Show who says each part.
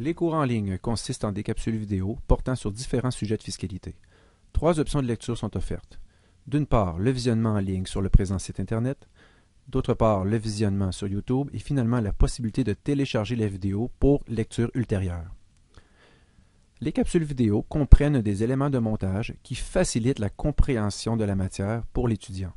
Speaker 1: Les cours en ligne consistent en des capsules vidéo portant sur différents sujets de fiscalité. Trois options de lecture sont offertes. D'une part, le visionnement en ligne sur le présent site Internet. D'autre part, le visionnement sur YouTube et finalement la possibilité de télécharger les vidéos pour lecture ultérieure. Les capsules vidéo comprennent des éléments de montage qui facilitent la compréhension de la matière pour l'étudiant.